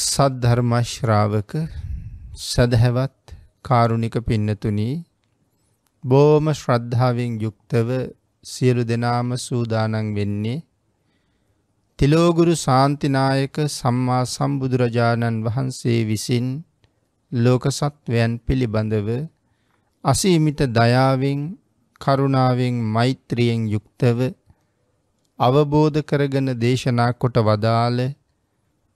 සද්ධර්මශ්‍රාවක සැදහැවත් කාරුණික පින්නතුනී බෝම ශ්‍රද්ධාවෙන් යුක්තව සියලු දෙනාම සූදානන් වෙන්නේ තිලෝගුරු සාන්තිනායක සම්මා සම්බුදුරජාණන් වහන්සේ විසින් ලෝකසත්වයන් පිළිබඳව අසීමිත දයාවෙන් කරුණාවෙන් මෛත්‍රියෙන් යුක්තව අවබෝධ කරගෙන දේශනා කොට වදාළ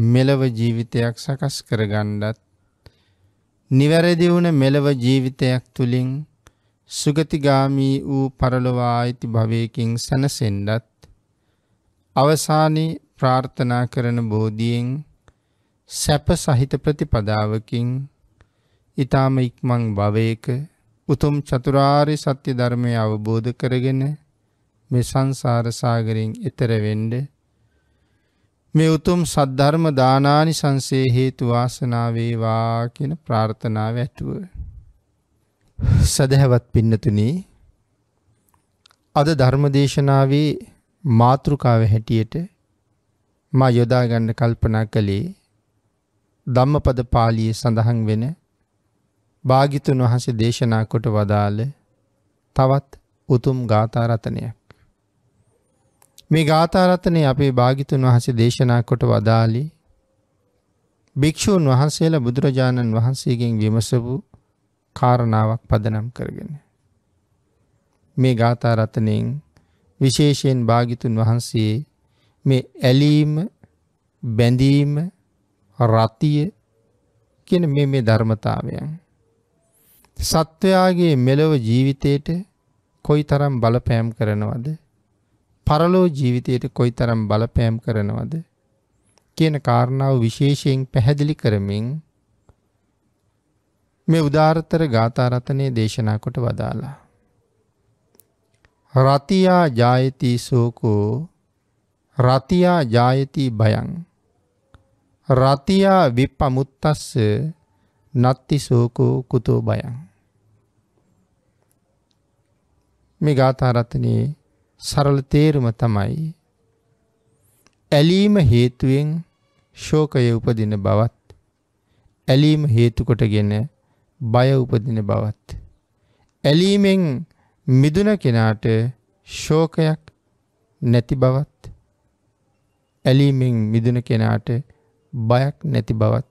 මෙලව ජීවිතයක් සකස් කරගණ්ඩත් නිවැරදි වුණ මෙලව ජීවිතයක් තුළින් සුගතිගාමී වූ පරලොවා අයිති භවයකින් සැනසෙන්ඩත් අවසානයේ ප්‍රාර්ථනා කරන බෝධියෙන් සැප සහිත ප්‍රතිපදාවකින් ඊ타ම ඉක්මන් භවයක උතුම් චතුරාර්ය සත්‍ය ධර්මය අවබෝධ කරගෙන මේ සංසාර සාගරයෙන් එතර වෙන්නේ මේ උතුම් සද්ධර්ම දානානි සංසේ හේතු වාසනාවේවා කියන ප්‍රාර්ථනාව ඇතුව. සදහැවත් පින්නතුනි අද ධර්මදේශනාවේ මාතෘකාව හැටියට මා යොදා ගන්න කල්පනා කළේ ධම්මපද පාළියේ සඳහන් වෙන භාග්‍යතුන් වහන්සේ දේශනා කොට වදාළ තවත් උතුම් ගාථා රත්නයක්. මේ ගාථාරත්නය අපේ භාගිතුන් වහසේ දේශනා කොට වදාලි භික්‍ෂූන් වහන්සේලා බුදුරජාණන් වහන්සේගෙන් විමසපු කාරණාවක් පදනම් කරගෙන. මේ ගාථාරතනයෙන් විශේෂයෙන් භාගිතුන් වහන්සේ මේ ඇලීම බැඳීම රතිය කියන මේ මේ ධර්මතාවයන්. සත්වයාගේ මෙලොව ජීවිතයට කොයි තරම් බලපෑම් කරනවද පරලෝ ජීවිතයට කොයිතරම් බලපෑම් කරනවද කියන කාරණාව විශේෂයෙන් පැහැදිලි කරමින් මේ උදාාරතර ගාථරතනය දේශනා කොට වදාලා. රතියා ජායති සෝකෝ රතියා ජායති බයං රතියා විප්පමුත්තස්ස නත්ති සෝකෝ කුතෝ බයං මේ ගාථාරතනයේ සරල තේරුම තමයි ඇලීම හේතුවෙන් ශෝකය උපදින බවත් ඇලීම හේතුකොටගෙන බය උපදින බවත් ඇලීමෙන් මිදුන කෙනාට ශෝකයක් නැති බවත් ඇලීමෙන් මිදුන කෙනාට බයක් නැති බවත්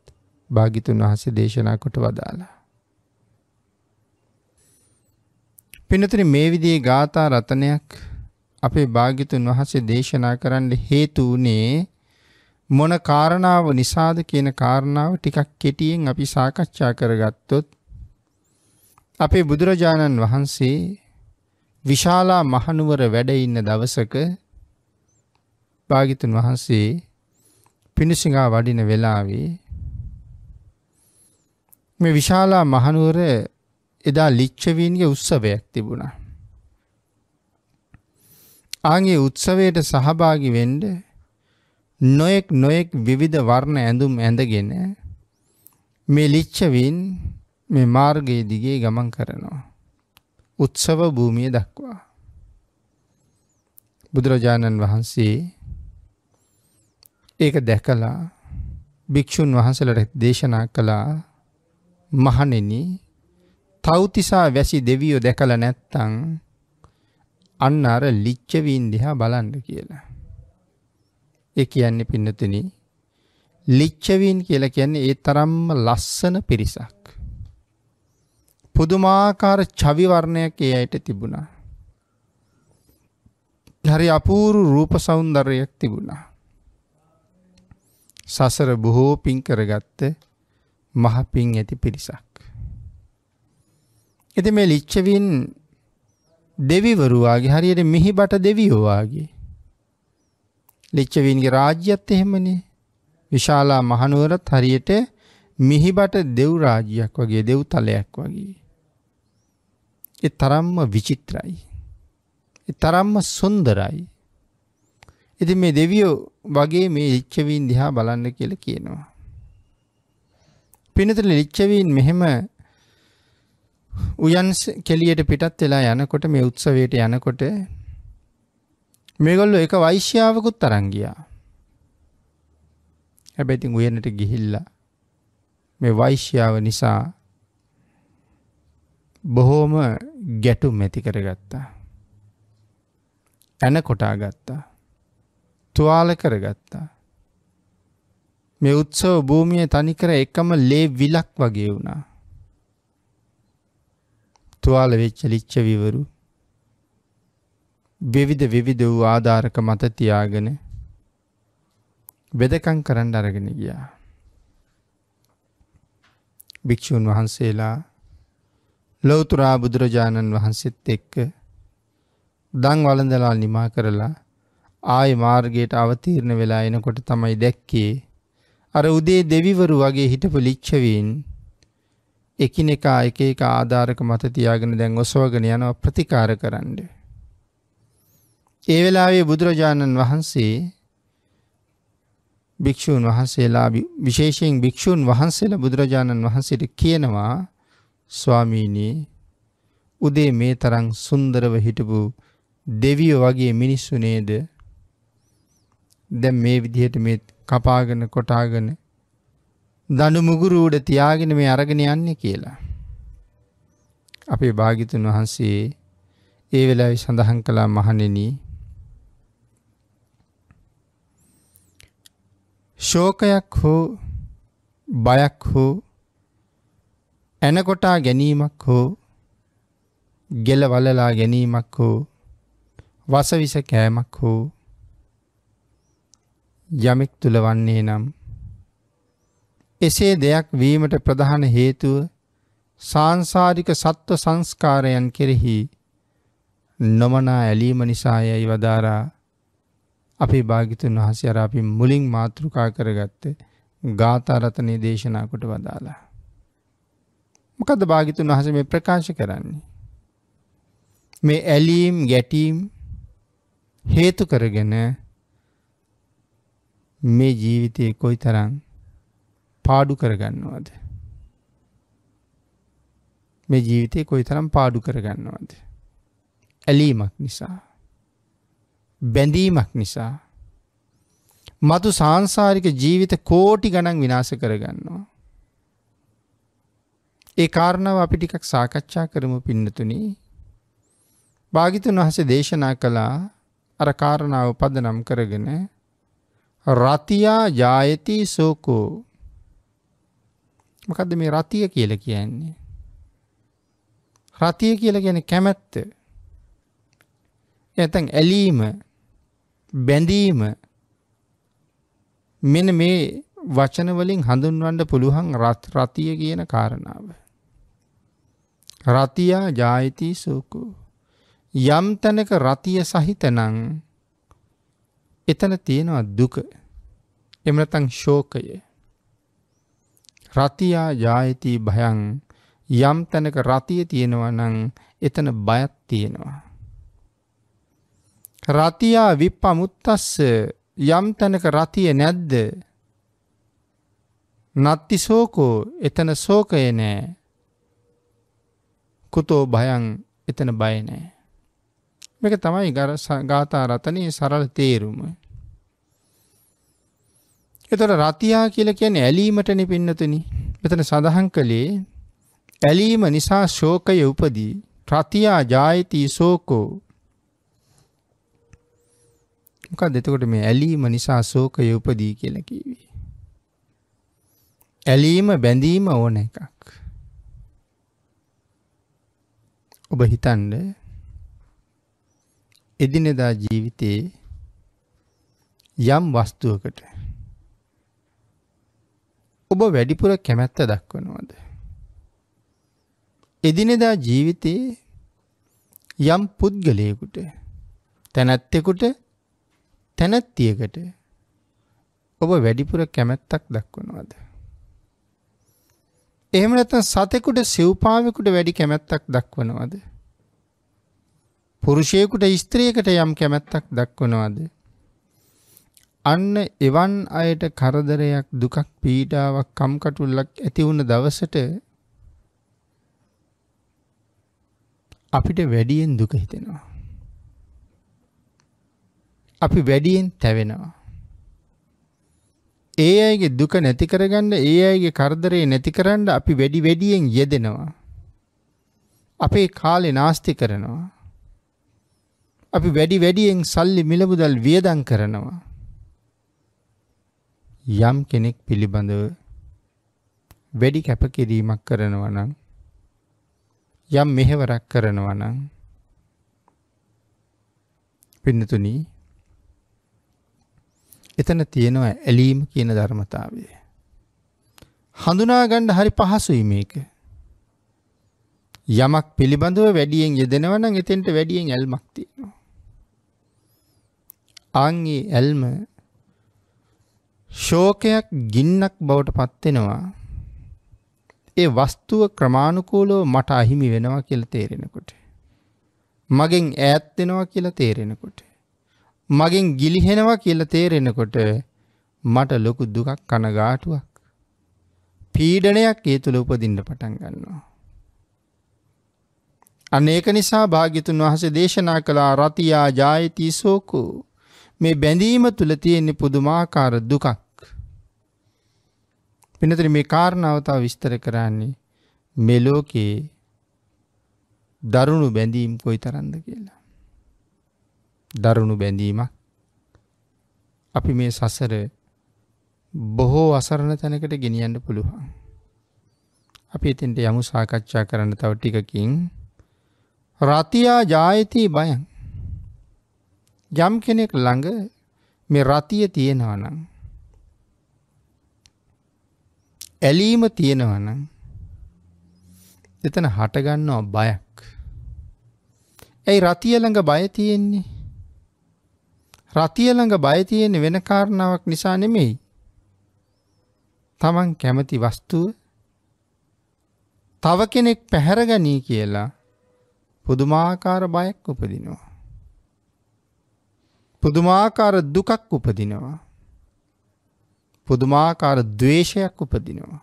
භාගිතුන් වහසේ දේශනා කොට වදාලා. පිනතුන මේ විදිහේ ගාථා රතනයක් අපේ භාග්‍යතුන් වහන්සේ දේශනා කරන්න හේතු උනේ මොන කාරණාව නිසාද කියන කාරණාව ටිකක් කෙටියෙන් අපි සාකච්ඡා කරගත්තොත් අපේ බුදුරජාණන් වහන්සේ විශාලා මහනුවර වැඩ ඉන්න දවසක භාගිතුන් වහන්සේ පිණිසිඟා වඩින වෙලාවේ මේ විශාලා මහනුවර එදා ලිච්ඡවීන්ගේ උත්සවයක් තිබුණා. ආගේ උත්සවයට සහභාගි වෙන්ඩ නොයෙක් නොයෙක් විවිධ වර්ණ ඇඳුම් ඇඳගෙන මේ ලිච්චවින් මේ මාර්ගයේ දිගේ ගමන් කරනවා. උත්සව භූමිය දක්වා. බුදුරජාණන් වහන්සේ ඒක දැකලා භික්‍ෂූන් වහන්සලට දේශනා කළා මහනෙන තෞතිසා වැසි දෙවියෝ දැකල නැත්තං අන්න අර ලිච්චවීන් දිහා බලන්න කියලා. ඒ කියන්නේ පින්නතින ලිච්චවීන් කියලා කියන්නේ ඒ තරම්ම ලස්සන පිරිසක්. පුදුමාකාර චවිවර්ණයක් ඒ අයට තිබුණා. හරි අපූරු රූප සෞන්දර්යයක් තිබුණා. සසර බොහෝ පින් කරගත්ත මහ පින් ඇති පිරිසක්. එති මේ ලිච්චවින් දෙවිවරුවාගේ හරියට මිහිබට දෙවියෝවාගේ. ලිච්චවීන්ගේ රාජ්‍යත් එහෙමනේ විශාලා මහනුවරත් හරියට මිහිබට දෙව් රාජ්‍යයක් වගේ දෙව් තලයක් වගේ. එ තරම්ම විචිත්‍රයි. එ තරම්ම සුන්දරයි. ඉති මේ දෙවියෝ වගේ මේ ලිච්චවීන් දිහා බලන්න කියල කියනවා. පිනතුල ලිච්චවීන් මෙහෙම උයන් කෙලියට පිටත් වෙලා යනකොට මේ උත්සවයට යනකොට මේගොල්ලෝ එක වෛශ්‍යාවකුත් අරන් ගියා. හැබැයි ඉතින් උයනට ගිහිල්ලා මේ වෛශ්‍යාව නිසා බොහෝම ගැටුම් ඇති කරගත්තා. ඇන කොටා ගත්තා. තුවාල කරගත්තා. මේ උත්සව භූමිය තනිකර එකම ලේ විලක් වගේ වුණා. තුවාල වෙච්ච ලිච්ඡවිවරු විවිධ විවිධ වූ ආධාරක මත තියාගෙන වෙදකම් කරන්න අරගෙන ගියා. භික්‍ෂූන් වහන්සේලා ලොවතුරා බුදුරජාණන් වහන්සෙත් එක්ක දං වලඳලා නිමා කරලා ආය මාර්ගයට අවතීරණ වෙලා එනකොට තමයි දැක්කේ අර උදේ දෙවිවරු වගේ හිටපු ලිච්චවීන් එකිනෙකා එක එක ආධාරක මත තියාගෙන දැන් ඔසවගෙන යනවා ප්‍රතිකාර කරන්න. ඒ වෙලාවේ බුදුරජාණන් වහන්සේ භික්‍ෂූන් වහන්සේලා විශේෂයෙන් භික්‍ෂූන් වහන්සේලා බුදුරජාණන් වහන්සේට කියනවා ස්වාමීනී උදේ මේ තරං සුන්දරව හිටපු දෙවියෝ වගේ මිනිස්සු නේද දැන් මේ විදිහට මේ කපාගෙන කොටාගෙන දඬු මුගුරු උඩ තියාගෙන මේ අරගෙන යන්නේ කියලා. අපේ භාග්‍යතුන් වහන්සේ ඒ වෙලාවේ සඳහන් කළා මහණෙනි ශෝකයක් හෝ බයක් හෝ ඇනකොටා ගැනීමක් හෝ ගෙල වලලා ගැනීමක් හෝ වසවිස කෑමක් හෝ යමෙක් තුළ වන්නේ නම් එසේ දෙයක් වීමට ප්‍රධාන හේතුව සාංසාරික සත්ව සංස්කාරයන් කෙරෙහි නොමනා ඇලීම නිසායයි වදාරා අපේ භාගිතුන් වහසේ අර අපි මුලින් මාතෘකා කරගත්ත ගාථාරතනය දේශනා කොට වදාලා. මොකද භාගිතුන් වහස මේ ප්‍රකාශ කරන්නේ. මේ ඇලීම් ගැටීම් හේතු කරගෙන මේ ජීවිතය කොයි තරන් පාඩු කරගන්නවාද. මේ ජීවිතය කොයි තරම් පාඩු කරගන්නවාද. ඇලීමක් නිසා. බැඳීමක් නිසා. මතු සංසාරික ජීවිත කෝටි ගණන් විනාස කරගන්නවා. ඒ කාරණාව අපි ටිකක් සාකච්ඡා කරමු පින්නතුනි. භාගිතුන් වහස දේශනා කළා අර කාරණාව පදනම් කරගෙන රතියා ජායති සෝකෝ මකද මේ රතිය කියල කියන්නේ. රතිය කියල ගැන කැමැත්ත ඇතැන් ඇලීම බැඳීම මෙන මේ වචනවලින් හඳුන්වන්ඩ පුළුවන් රත් රතිය කියන කාරණාව. රතියා ජායිතී සූකු යම් තැනක රතිය සහිතනං එතන තියෙනවා දුක එමනතං ශෝකයේ රතියා ජායති භයං යම් තැනක රතිය තියෙනවා නම් එතන බයත් තියෙනවා. රතියා විප්පමුත්තස්ස යම් තැනක රතිය නැද්ද නත්ති සෝකෝ එතන සෝකය නෑ කුතෝ භයන් එතන බය නෑ. මේක තමයි ගාථා රතනයේ සරල තේරුම. එතොට රතියා කියල කියන්නේ ඇලීමටනි පින්නතුනි මෙතන සඳහන් කළේ ඇලීම නිසා ශෝකය උපදී රතියා ජායති සෝකෝ මොකක් දෙතකොට මේ ඇලීම නිසා සෝකය උපදී කියලා කිවී. ඇලීම බැඳීම ඕන එකක්. ඔබ හිතන්ඩ එදිනෙදා ජීවිතයේ යම් වස්තුවකට ඔබ වැඩිපුර කැමැත්ත දක්වනවාද? එදිනෙදා ජීවිතයේ යම් පුද්ගලයෙකුට තැනැත්තෙකුට තැනැත්තියකට ඔබ වැඩිපුර කැමැත්තක් දක්වනවාද? එහෙම නැත්නම් සතෙකුට සිව්පාවෙකුට වැඩි කැමැත්තක් දක්වනවාද? පුරුෂයෙකුට ස්ත්‍රියකට යම් කැමැත්තක් දක්වනවාද? අන්න එවන් අයට කරදරයක් දුකක් පීඩාවක් කම්කටොල්ලක් ඇති වුණ දවසට අපිට වැඩියෙන් දුක හිතෙනවා. අපි වැඩියෙන් තැවෙනවා. ඒ අයගේ දුක නැති කරගන්න ඒ අයගේ කරදරේ නැති කරන්න අපි වැඩි වැඩියෙන් යෙදෙනවා. අපේ කාලේ නාස්ති කරනවා. අපි වැඩි වැඩියෙන් සල්ලි මිලමුදල් වියදම් කරනවා. යම් කෙනෙක් පිළිබඳව වැඩි කැපකිරීමක් කරනවා නම් යම් මෙහෙවරක් කරනවා නම් පින්නතුනි එතන තියෙනවා ඇලීම කියන ධර්මතාවය හඳුනා ගන්න හරි පහසුයි මේක යමක් පිළිබඳව වැඩියෙන් යෙදෙනවා නම් එතෙන්ට වැඩියෙන් ඇල්මක් තියෙනවා අන් ඒ ඇල්ම ශෝකයක් ගින්නක් බවට පත්වෙනවා ඒ වස්තුව ක්‍රමාණුකූලව මට අහිමි වෙනවා කියල තේරෙනකොට. මගෙන් ඈත්වෙනවා කියලා තේරෙනකොට. මගෙන් ගිලිහෙනවා කියල තේරෙනකොට මට ලොකු දුකක් කනගාටුවක්. පීඩනයක් ඒ තුළ උපදින්න පටන් ගන්නවා. අනේක නිසා භාගිතුන් වහස දේශනා කළා රතියා ජායති සෝකෝ මේ බැඳීම තුළ තියෙන්නේ පුදුමාකාර දුකක්. පිනතර මේ කාරණාවතාව විස්තර කරන්නේ මෙලෝකයේ දරුණු බැඳීම් කොයි තරන්ද කියලා. දරුණු බැඳීමක් අපි මේ සසර බොහෝ අසරණ තැනකට ගෙනියන්න පුළුවන්. අපි එතින්ට යමු සාකච්ඡා කරන්න තව ටිකකින් රතියා ජායති බයන් යම් කෙනෙක් ළඟ මේ රතිය තියෙනවනම් ඇලීම තියෙනවනම් එතන හටගන්නවා බයක්. ඇයි රතිය ළඟ බය තියෙන්නේ? රතිය ළඟ බය තියෙන්නේ වෙන කාරණාවක් නිසා නෙමෙයි. Taman කැමති වස්තුව තව කෙනෙක් පැහැරගනී කියලා පුදුමාකාර බයක් උපදිනවා. පුදුමාකාර දුකක් උපදිනවා. පුදුමාකාර දවේශයක් උපදිනවා.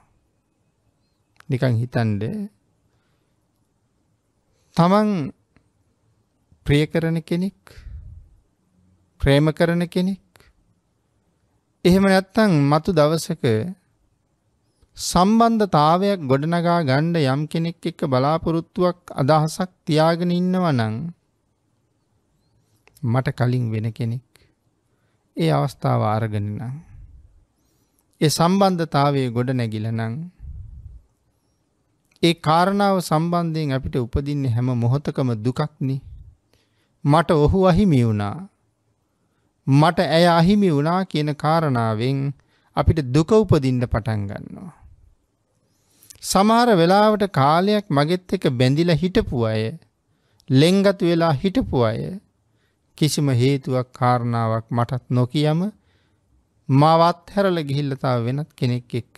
නිකං හිතන්ඩ තමන් ප්‍රියකරන කෙනෙක් ප්‍රේම කරන කෙනෙක් එහෙම නැත්තං මතු දවසක සම්බන්ධතාවයක් ගොඩනගා ගණ්ඩ යම් කෙනෙක් එක්ක බලාපොරොත්තුවක් අදහසක් තියාගෙන ඉන්නවනං මට කලින් වෙන කෙනෙක් ඒ අවස්ථාව ආරගෙනනම් ඒ සම්බන්ධතාවයේ ගොඩ නැගිලනං ඒ කාරණාව සම්බන්ධයෙන් අපිට උපදින්නේ හැම මොහොතකම දුකක්නි මට ඔහු අහිමි වුණා මට ඇය අහිමි වුණා කියන කාරණාවෙන් අපිට දුක උපදින්න පටන් ගන්නවා සමහර වෙලාවට කාලයක් මගෙත් එක බැඳිලා හිටපු අය ලෙංගතු වෙලා හිටපු අය කිසිම හේතුවක් කාරණාවක් මටත් නොකියම මවත් හැරල ගිහිල්ලතාව වෙනත් කෙනෙක් එක්ක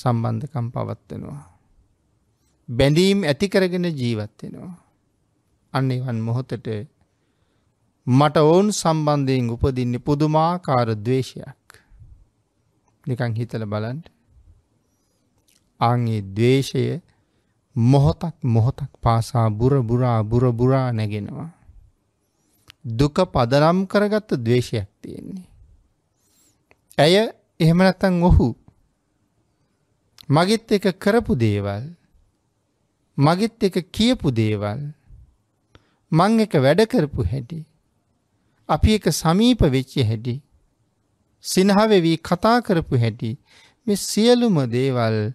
සම්බන්ධකම් පවත්වනවා. බැඳීම් ඇතිකරගෙන ජීවත්වෙනවා. අන්නේවන් මොහොතට මට ඔවුන් සම්බන්ධයෙන් උපදින්නේ පුදුමාකාර දවේශයක් නිකං හිතල බලන්ට ආගේ දවේශය මොහොතක් මොහොතක් පාසා බුරබුරා බුරබුරා නැගෙනවා. දුක පදනම් කරගත්ත දවේශයක් තියෙන්නේ. ඇය එහෙම නැතන් ඔහු මගෙත් එක කරපු දේවල් මගෙත් එක කියපු දේවල් මං එක වැඩකරපු හැටි අපි එක සමීප වෙච්චි හැටි සිනහවෙවී කතා කරපු හැටි මෙ සියලුම දේවල්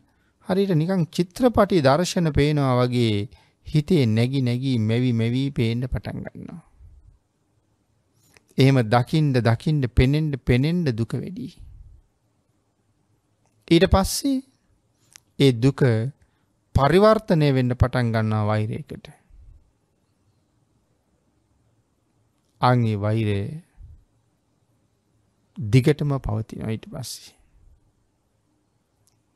හරිට නිකං චිත්‍රපටි දර්ශන පේනවා වගේ හිතේ නැගි නැගී මෙවි මෙවී පේන්න පටන් ගන්නවා. එහෙම දකිින්ඩ දකිින්ඩ පෙනෙන්ඩ පෙනෙන්ඩ දුක වැඩි. ඊට පස්සේ ඒ දුක පරිවර්තනය වෙන්න පටන් ගන්නා වෛරයකට. අංගේ වෛරය දිගටම පවතින ඊට පස්සේ.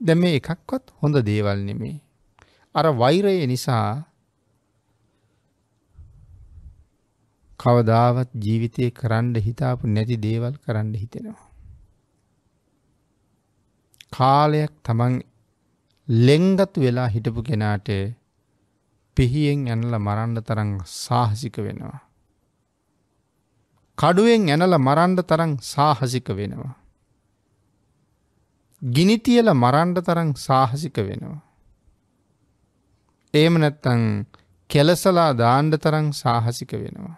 දැ මේ එකක්වත් හොඳ දේවල් නෙමේ. අර වෛරය නිසා කවදාවත් ජීවිතය කරන්න හිතාපු නැති දේවල් කරන්න හිතෙනවා. කාලයක් තමන් ලෙංගත් වෙලා හිටපු කෙනාට පිහියෙන් ඇනල මරණ්ඩ තරං සාහසික වෙනවා. කඩුවෙන් ඇනල මරණ්ඩ තරං සාහසික වෙනවා. ගිනිතියල මරණ්ඩ තරං සාහසික වෙනවා. ඒම නැත්තං කෙලසලා දාණ්ඩ තරං සාහසික වෙනවා.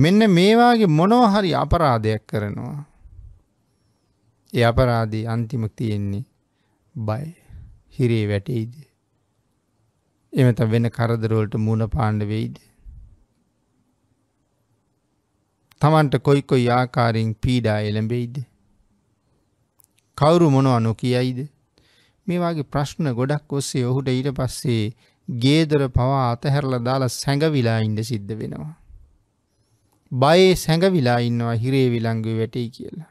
මෙන්න මේවාගේ මොනව හරි අපරාධයක් කරනවා. ඒ අපරාධී අන්තිම තියෙන්නේ බය හිරේ වැටෙයිද. එමත වෙන කරදරවලට මුණ පාණ්ඩ වෙයිද. තමන්ට කොයි කොයි ආකාරයෙන් පීඩා එළඹෙයිද. කවුරු මොනව නොකියයිද. මේවාගේ ප්‍රශ්න ගොඩක් ඔස්සේ ඔහුට ඊට පස්සේ ගේදර පවා අතහැරල දාලා සැඟවිලා ඉන්ඩ සිද්ධ වෙනවා. බයේ සැඟවිලා ඉන්නවා හිරේ විලංගු වැටෙයි කියලා.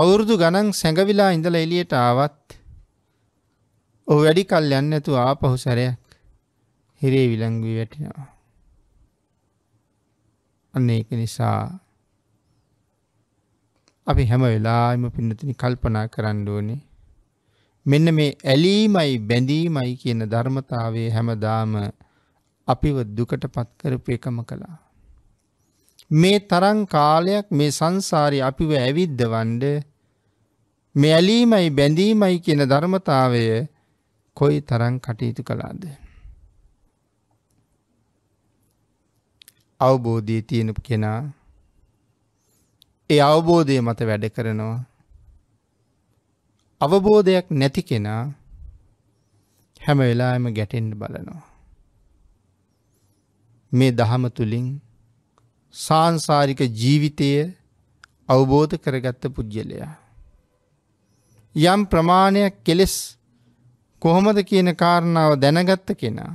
අවුරුදු ගණන් සැඟවිලා ඉඳලා එළියට ආවත් ඔහු වැඩි කල් යන්නේ නැතුව ආපහු සැරයක් හිරේ විලංගු වැටෙනවා. අන්න ඒක නිසා අපි හැම වෙලාවෙම පින්නතිනි කල්පනා කරන්න ඕනේ මෙන්න මේ ඇලීමයි බැඳීමයි කියන ධර්මතාවයේ හැමදාම අපිව දුකටපත් කරපු එකම කලා මේ තරං කාලයක් මේ සංසාරය අපිව ඇවිද්දවන්ඩ මේ ඇලීමයි බැඳීමයි කියන ධර්මතාවය කොයි තරං කටයුතු කළාද. අවබෝධී තියෙන කෙනා ඒ අවබෝධය මත වැඩ කරනවා. අවබෝධයක් නැති කෙනා හැම වෙලාම ගැටෙන්ඩ බලනවා. මේ දහම තුළින් සාංසාරික ජීවිතය අවබෝධ කරගත්ත පුද්ගලයා. යම් ප්‍රමාණයක් කෙලෙස් කොහොමද කියන කාරණාව දැනගත්ත කෙනා.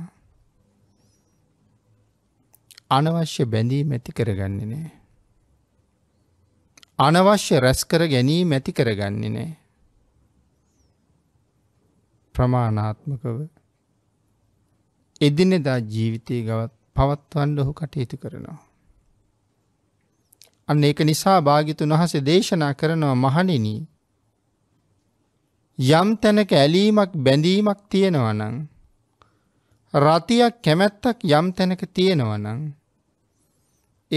අනවශ්‍ය බැඳී මැති කරගන්නේ නෑ. අනවශ්‍ය රැස්කර ගැනී මැති කරගන්නේ නෑ. ප්‍රමාණාත්මකව එදිනෙදා ජීවිතය ගවත් පවත්වන්න ඔහු කටයුතු කරනවා. අන්න ඒක නිසා භාගිතුන් වහසේ දේශනා කරනවා මහණෙනි යම් තැනක ඇලීමක් බැඳීමක් තියෙනවා නම් රතියක් කැමැත්තක් යම් තැනක තියෙනවා නම්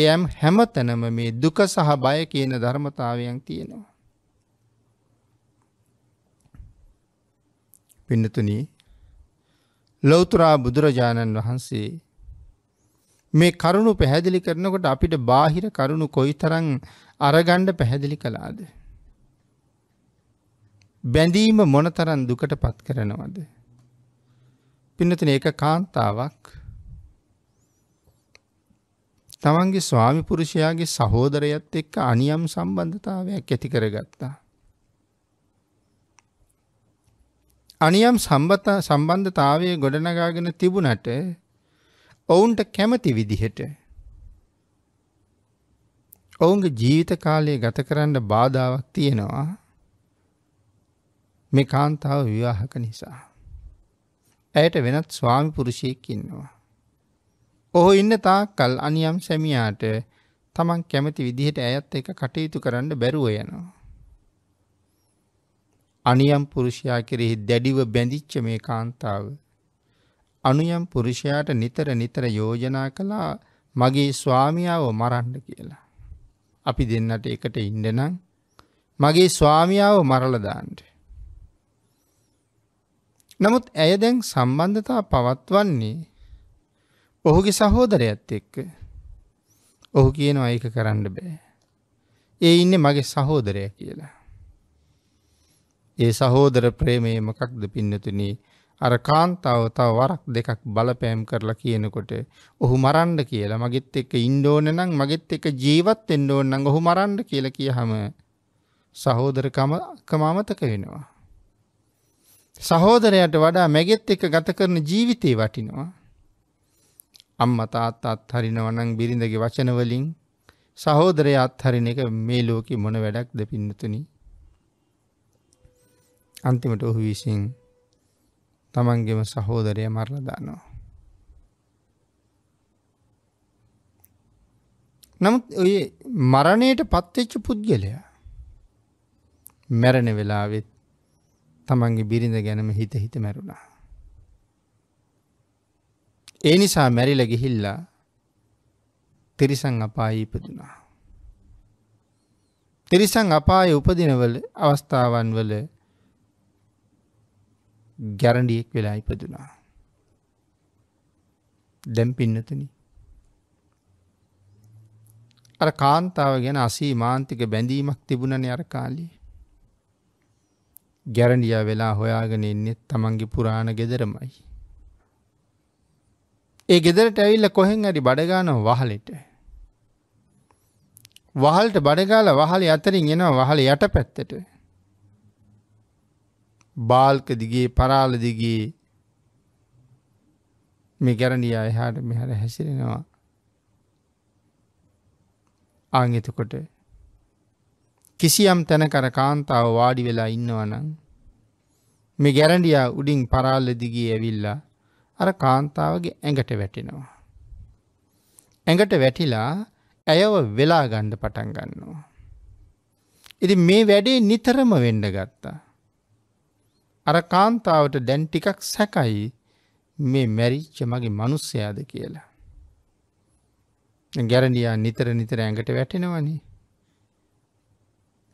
එයම් හැමතැනම මේ දුක සහ බය කියන ධර්මතාවයන් තියෙනවා. පින්නතුනි ලෞතර බුදුරජාණන් වහන්සේ මේ කරුණු පැහැදිලි කරනකොට අපිට බාහිර කරුණු කොයිතරම් අරගන්න පැහැදිලි කළාද බැඳීම මොනතරම් දුකටපත් කරනවද පින්නතින ඒක කාන්තාවක් තමන්ගේ ස්වාමි පුරුෂයාගේ සහෝදරයත් එක්ක අනියම් සම්බන්ධතාවයක් ඇති කරගත්තා අනියම් සම්බන්ධතාවය ගොඩනගාගෙන තිබුණට ඔවුන්ට කැමති විදිහට ඔවුන්ගේ ජීවිත කාලයේ ගත කරන්න බාධාවක් තියෙනවා මේ කාන්තාව විවාහක නිසා. ඇයට වෙනත් ස්වාමි පුරුෂයෙක් ඉන්නවා. ඔහු ඉන්න තාක්කල් අනියම් සැමියාට තමන් කැමති විදිහට ඇයත් එක කටයුතු කරන්න බැරුව යනවා. අනියම් පුරුෂයා කෙරෙහි දැඩිව බැඳිච්ච මේ කාන්තාව අනුයම් පුරුෂයාට නිතර නිතර යෝජනා කළා මගේ ස්වාමියාව මරන්න කියලා. අපි දෙන්නට එකට ඉන්ඩනම් මගේ ස්වාමියාව මරලදාන්ට. නමුත් ඇය දැන් සම්බන්ධතා පවත්වන්නේ ඔහුගේ සහෝදරයත් එක්ක ඔහු කියන අයක කරන්න බෑ. ඒ ඉන්න මගේ සහෝදරය කියලා. ඒ සහෝදර ප්‍රේමයේ මකක්ද පින්නතුනී අර කාන්තාව තව වරක් දෙකක් බලපෑම් කරලා කියනකොට ඔහු මරන්න කියලා මගෙත් එක්ක ඉන්න ඕන නම් මගෙත් එක්ක ජීවත් වෙන්න ඕන නම් ඔහු මරන්න කියලා කියහම සහෝදරකමකම අමතක වෙනවා. සහෝදරයට වඩා මගෙත් එක්ක ගත කරන ජීවිතේ වටිනවා. අම්මා තාත්තාත් හරිනවා නම් බිරිඳගේ වචන වලින් සහෝදරයාත් හරින එක මේ ලෝකේ මොන වැඩක්ද පින්නතුනි? අන්තිමට ඔහු විසින් තමන්ගෙම සහෝදරය මරලදානවා. නමුත් ඔය මරණයට පත්වෙච්ච පුද්ගලයා මැරණ වෙලාවෙත් තමන්ගේ බිරිඳ ගැනම හිත හිත මැරුණා. ඒ නිසා මැරිල ගිහිල්ලා තිරිසං අපායි ඉපදුනා. තිරිසං අපාය උපදිනවල අවස්ථාවන් වල ගැරඩියෙක් වෙලා ඉපදුනා. දැම් පින්නතන. අර කාන්තාව ගැන අසී මාන්තික බැඳීමක් තිබුණන අර කාලී. ගැරඩිය වෙලා හොයාගෙන එන්නෙත් තමන්ගේ පුරාණ ගෙදරමයි. ඒ ගෙදරට ඇවිල්ල කොහෙන් ඇරි බඩගාන වහලෙට. වහල්ට බඩගාල වහල අතරින් එනවා වහල යට පැත්තට. බාල්ක දිගේ පරාල දිගේ මේ ගැරණිය එහාට මෙහර හැසිරෙනවා ආංගතකොට කිසියම් තැන කර කාන්තාව වාඩි වෙලා ඉන්නවනං මේ ගැරඩියා උඩින් පරාල්ල දිගී ඇවිල්ලා අර කාන්තාවගේ ඇඟට වැටෙනවා. ඇඟට වැටිලා ඇයව වෙලා ගණ්ඩ පටන් ගන්නවා. ඉති මේ වැඩේ නිතරම වෙන්ඩ ගත්තා. අර කාන්තාවට දැන් ටිකක් සැකයි මේ මැරිච්ච මගේ මනුස්සයාද කියලා. ගැරඩියා නිතර නිතර ඇඟට වැටෙනවනේ.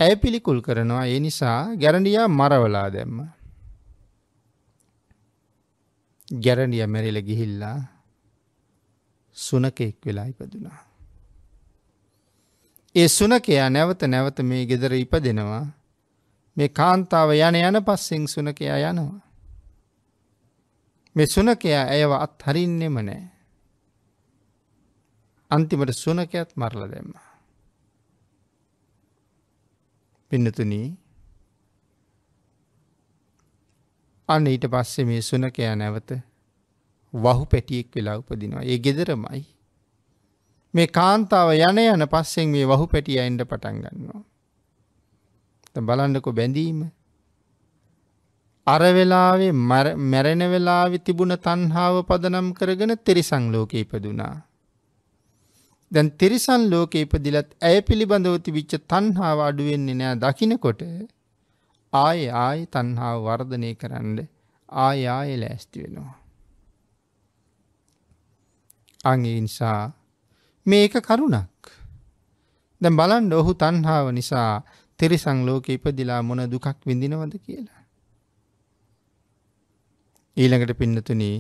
ඇය පිළිකුල් කරනවා ඒ නිසා ගැරඩියා මරවලා දැම්ම. ගැරඩිය මැරිල ගිහිල්ලා සුනකෙක් වෙලා ඉපදුනා. ඒ සුනකයා නැවත නැවත මේ ගෙදර ඉප දෙනවා මේ කාන්තාව යන යන පස්සෙන් සුනකයා යනවා. මේ සුනකයා ඇයව අත් හරින්නෙම නෑ. අන්තිමට සුනකයත් මරල දෙම්ම. පින්නතුනී අන්න ඊට පස්සේ මේ සුනකයා නැවත වහු පැටියෙක් වෙලා උපදිනවා ඒ ගෙදරමයි. මේ කාන්තාව යන යන පස්සෙන් මේ වහු පැටිය අයින්ඩ පටන් ගන්නවා. බලන්නකො බැඳීම අර වෙලාවේ මැරෙන වෙලාවෙ තිබුණ තණ්හාව පදනම් කරගෙන තිරිසං ලෝකෙ ඉපදුනා. දැන් තිරිසන් ලෝකෙ ඉපදිලත් ඇය පිළිබඳව තිබිච්ච තණ්හාව අඩු වෙන්නේ නැහැ දකින්නකොට ආයේ ආයේ තණ්හාව වර්ධනය කරන්න ආයේ ආයේ ලෑස්ති වෙනවා. අන් ඒ නිසා මේක කරුණක්. දැන් බලන්න ඔහු තණ්හාව නිසා තිරිසං ලෝකෙ ඉපදිලා මොන දුකක් විඳිනවද කියලා. ඊළඟට පින්නතුනී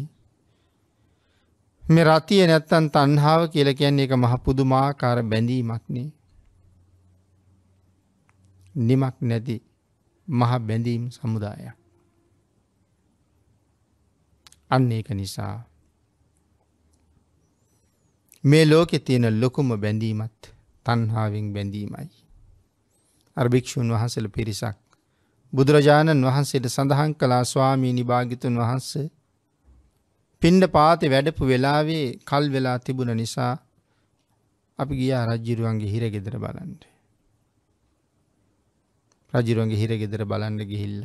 මේ රතිය නැත්තන් තන්හාාව කියල කියන්නේ එක මහ පුදුමාකාර බැඳීමක්නේ. නිමක් නැති මහ බැඳීම් සමුදාය. අන්න ඒක නිසා. මේ ලෝකෙ තියෙන ලොකුම බැඳීමත් තන්හාාවෙන් බැඳීමයි. අර භික්‍ෂූන් වහන්සල පිරිසක්. බුදුරජාණන් වහන්සේට සඳහන් කලා ස්වාමී නිභාගිතුන් වහන්ස පින්ඩ පාතෙ වැඩපු වෙලාවේ කල් වෙලා තිබුණ නිසා අපි ගිය රජ්ජිරුවන්ගේ හිරගෙදර බලන්ට. රජිරුවන්ගේ හිරගෙදර බලන්න ගිහිල්ල.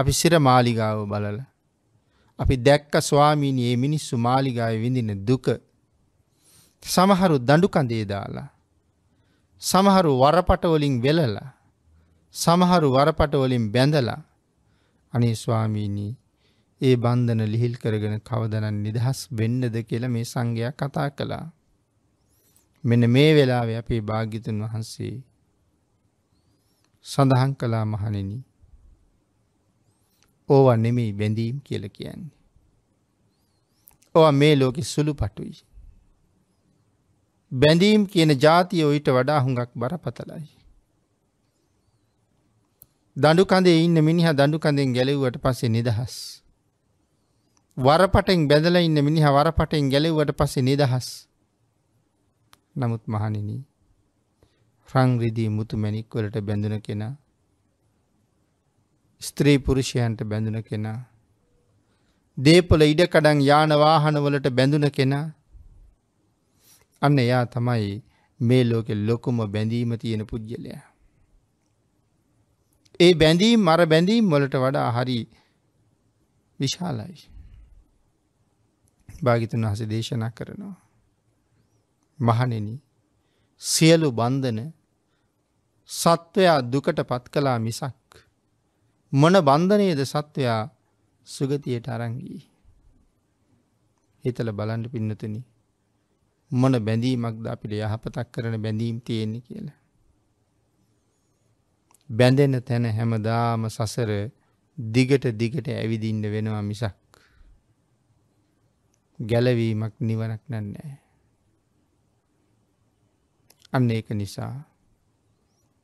අපි සිර මාලිගාව බලල අපි දැක්ක ස්වාමීනයේ මිනිස්සු මාලිගාය විඳින දුක සමහරු දඩු කඳේ දාලා සමහරු වරපටවලින් වෙලලා සමහරු වරපටවලින් බැඳලා අනේ ස්වාමීණී ඒ බන්ධන ලිහිල් කරගෙන කවදනන් නිදහස් වෙන්නද කියලා මේ සංඝයක් කතා කළා. මෙන මේ වෙලාව අපේ භාගිතන් වහන්සේ සඳහන් කලා මහනෙන ඕවන් නෙමෙයි බැඳීම් කියල කියන්නේ. ඕ මේ ලෝකෙ සුළු පටුයි. බැඳීම් කියන ජාතිය ඔයිට වඩා හුඟක් බරපතලයි. දඩු කඳේ ඉන්න මිනිහ දඩු කඳෙන් ගැලෙව්වට පසේ නිදහස්. වරපටෙන් බැඳල ඉන්න මිනිහ වරපටෙන් ගැලෙව්වට පසේ නිදහස්. නමුත් මහනිනී රංරිදී මුතු මැනික්වලට බැඳුන කෙනා ස්ත්‍රී පුරුෂයන්ට බැඳුන කෙනා දේපොල ඉඩකඩන් යානවාහනවලට බැඳුන කෙනා අන්න එයා තමයි මේ ලෝකෙ ලොකුම බැඳීම තියෙන පුද්ගලයා. ඒ බැඳීම් මර බැඳීම් වලට වඩා හරි විශාලයි. භාගිතුන් වහස දේශනා කරනවා. මහනෙන සියලු බන්ධන සත්වයා දුකට පත් කලා මිසක් මොන බන්ධනයේද සත්වයා සුගතියට අරංගී හිතල බලන්ඩ පින්නතුනි මොන බැඳීමක්ද අපිට යහපතක් කරන බැඳීම් තියෙන්නේ කියලා. බැඳෙන තැන හැමදාම සසර දිගට දිගට ඇවිදින්න වෙනවා මිසක්. ගැලවීමක් නිවනක් නැන්නේ. අන්න ඒක නිසා.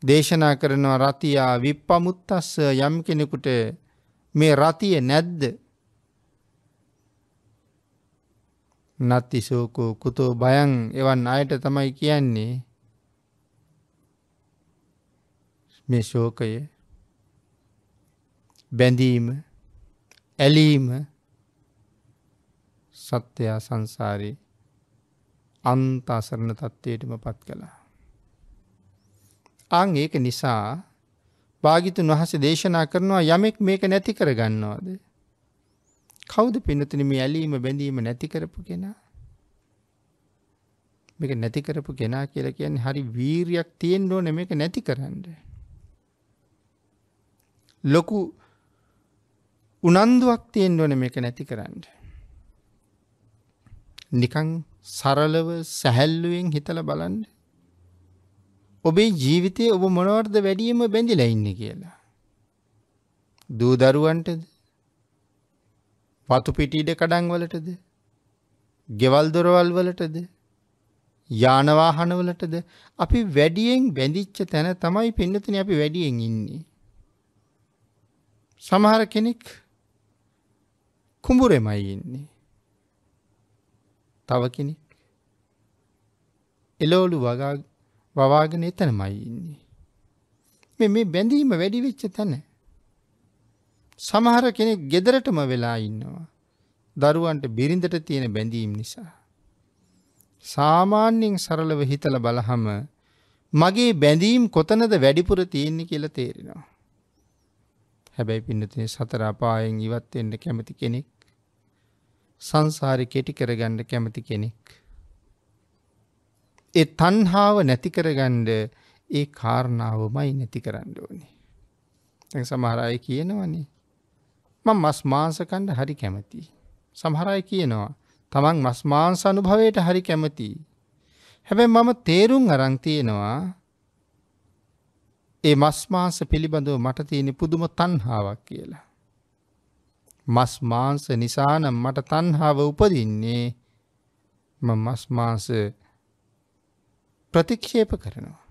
දේශනා කරනවා රතියා විප්පමුත්තස්ස යම් කෙනෙකුට මේ රතිය නැද්ද නත්තිසෝකෝ කුතෝ බයන් එවන් අයට තමයි කියන්නේ මේ ශෝකය බැඳීම ඇලීම සත්‍යයා සංසාරයේ අන්තාසරණ තත්ත්වයටම පත් කළා. අං ඒක නිසා භාගිතුන් වහස දේශනා කරනවා යමෙක් මේක නැති කරගන්නවාද. කෞුද පිනතින මේ ඇලීම බැඳීම නැති කරපු කෙනා මේක නැති කරපු කෙනා කියලා කියන්නේ හරි වීරයක් තියෙන් ඕන මේක නැති කරන්න. ලොකු උනන්දුවක් තියෙන් ඕන මේක නැති කරන්න. නිකං සරලව සැහැල්ලුවෙන් හිතල බලන්න. ඔබේ ජීවිතය ඔබ මොනවර්ද වැඩියීම බැඳිලඉන්න කියලා. දූදරුවන්ටද වතු පිටීඩ කඩන් වලටද ගෙවල් දොරවල් වලටද යානවාහනවලටද අපි වැඩියෙන් බැඳිච්ච තැන තමයි පෙන්නතන අපි වැඩියෙන් ඉන්නේ. සමහර කෙනෙක් කුඹුරෙමයි ඉන්නේ. තව කෙනෙක් එලෝලු වවාගෙන එතනමයි ඉන්නේ. මෙ මේ බැඳීම වැඩිවෙච්ච තැන සමහර කෙනෙක් ගෙදරටම වෙලා ඉන්නවා. දරුවන්ට බිරිඳට තියෙන බැඳීම් නිසා. සාමාන්‍යයෙන් සරලව හිතල බලහම මගේ බැඳීම් කොතනද වැඩිපුර තියෙන්නේ කියලා තේරෙනවා. හැබැයි පින්නතින සතර අපායෙන් ඉවත්වෙන්න කැමති කෙනෙක් සංසාරි කෙටි කරගණ්ඩ කැමති කෙනෙක්. ඒ තන්හාාව නැතිකරගණ්ඩ ඒ කාරණාවමයි නැති කරන්න ඕනේ. තැන් සමහරය කියනවනේ මං මස් මාංසකණ්ඩ හරි කැමති. සමහරයි කියනවා තමන් මස් මාංස අනුභවයට හරි කැමති. හැබැයි මම තේරුම් අරන් තියෙනවා ඒ මස් මාංස පිළිබඳව මට තියෙන පුදුම තන්හාාවක් කියලා. මස් මාංස නිසානම් මට තන්හාාව උපදින්නේ මස් මාංස ප්‍රතික්ෂේප කරනවා.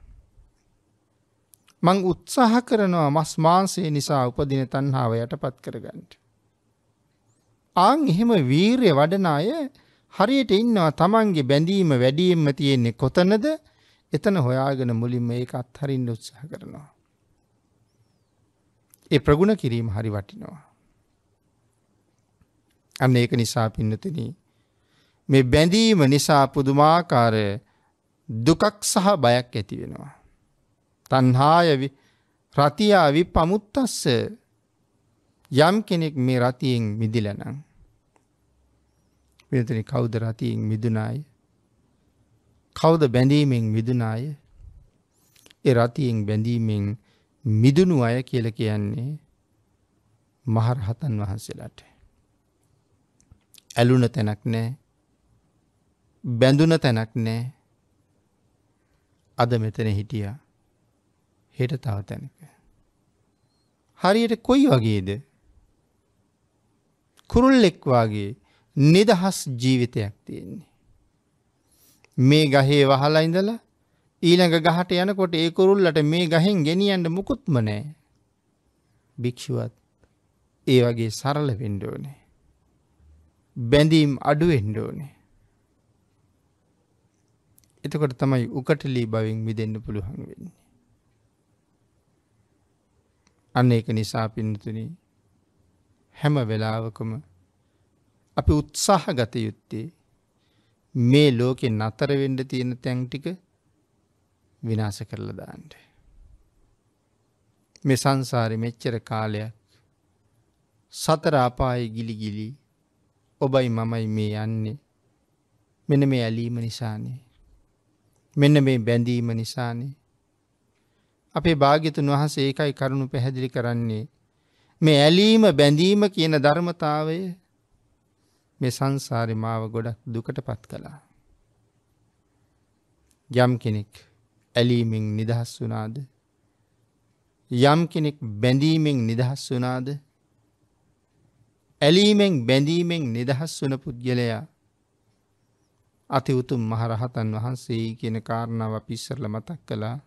මං උත්සාහ කරනවා මස් මාන්සේ නිසා උපදින තන්හාාව යටපත් කරගන්නට. ආං එහෙම වීරය වඩන අය හරියට ඉන්නවා තමන්ගේ බැඳීම වැඩියම්ම තියෙන්නේ කොතනද එතන හොයාගෙන මුලින්ම ඒක අත්හරින්න උත්සාහ කරනවා. ඒ ප්‍රගුණ කිරීම හරි වටිනවා. අන්න ඒක නිසා පින්නතින මේ බැඳීම නිසා පුදුමාකාර දුකක් සහ බයක් ඇති වෙනවා. තන්හාය රතියාවි පමුත්තස්ස යම් කෙනෙක් මේ රතියෙන් මිදිලනං. මෙතන කෞද රතියෙන් මිදුනාය. කෞද බැඳීමෙන් මිදුනාය එ රතියෙන් බැඳීමෙන් මිදුණු අය කියල කියන්නේ මහරහතන් වහන්සේලාට. ඇලුන තැනක් නෑ බැඳුන තැනක් නෑ අද මෙතන හිටියා හෙට තව තැනක. හරියට කොයි වගේද කුරුල්ලෙක්වාගේ නිදහස් ජීවිතයක් තියෙන්නේ. මේ ගහේ වහලා ඉඳලා ඊළඟ ගහට යනකොට ඒ කුරුල්ලට මේ ගහෙන් ගෙනියන්න මුකුත්ම නෑ. භික්ෂුවත් ඒ වගේ සරල වෙන්න ඕනේ. බැඳීම් අඩු වෙන්න ඕනේ. එතකොට තමයි උකටලී බවින් මිදෙන්න පුළුවන් වෙන්නේ. අන්න ඒක නිසා පින්නතුනි හැම වෙලාවකම අපි උත්සාහ ගත යුත්තේ මේ ලෝකෙ නතරවෙඩ තියෙන තැන්ටික විනාස කරලදාන්ට. මේ සංසාරි මෙච්චර කාලයක් සතර අපාය ගිලිගිලි ඔබයි මමයි මේ යන්නේ මෙන මේ ඇලීම නිසානේ මෙන්න මේ බැඳීම නිසානේ අපේ භාග්‍යතුන් වහන්සේ ඒකයි කරුණු පැහැදිලි කරන්නේ. මේ ඇලීම බැඳීම කියන ධර්මතාවය මේ සංසාරි මාව ගොඩක් දුකට පත් කළා. යම් කෙනෙක් ඇලීමෙන් නිදහස් වනාද යම් කෙනෙක් බැඳීමෙන් නිදහස් වනාද ඇලීමෙන් බැඳීමෙන් නිදහස් වන පුද්ගලයා අති උතුම් මහරහතන් වහන්සේ කියන කාරණාව පිස්සරල මතක් කළා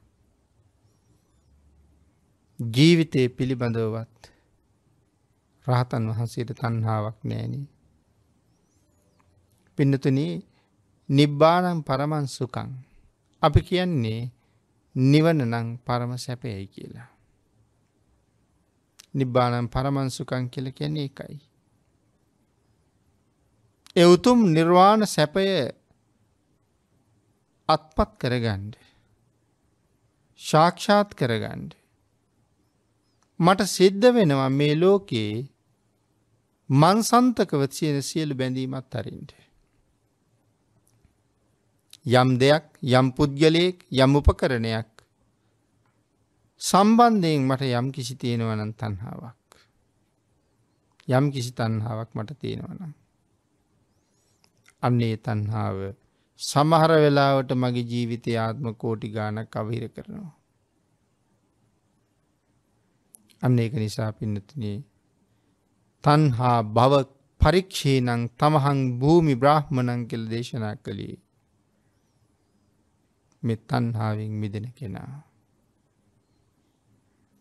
ජීවිතය පිළිබඳවත් රහතන් වහන්සේට තන්හාාවක් නෑනේ. පින්නතුන නිබ්බානම් පරමන් සුකං. අපි කියන්නේ නිවන නං පරම සැපයයි කියලා. නිබ්බානම් පරමන්සුකං කියල කියන්නේ එකයි. එවුතුම් නිර්වාණ සැපය අත්පත් කරගන්ඩ. ශාක්ෂාත් කරගන්ඩ. මට සිද්ධ වෙනවා මේ ලෝකයේ මන්සන්තකව තියෙන සියලු බැඳීමත් අරින්ට. යම් දෙයක් යම් පුද්ගලයෙක් යම් උපකරණයක් සම්බන්ධයෙන් මට යම් කිසි තියෙනවනන් තන්හාාවක්. යම් කිසි තන්හාාවක් මට තියෙනවනම්. අන්නේ තන්හාාව සමහර වෙලාවට මගේ ජීවිතය ආත්ම කෝටි ගානක් අවිහිර කරනවා. අන්න ඒක නිසා පින්නතිනේ තන්හා භව පරික්ෂේනං තමහං භූමි බ්‍රහ්මණං කෙල දේශනා කළේ මෙ තන්හාාවෙන් මිදෙන කෙනා.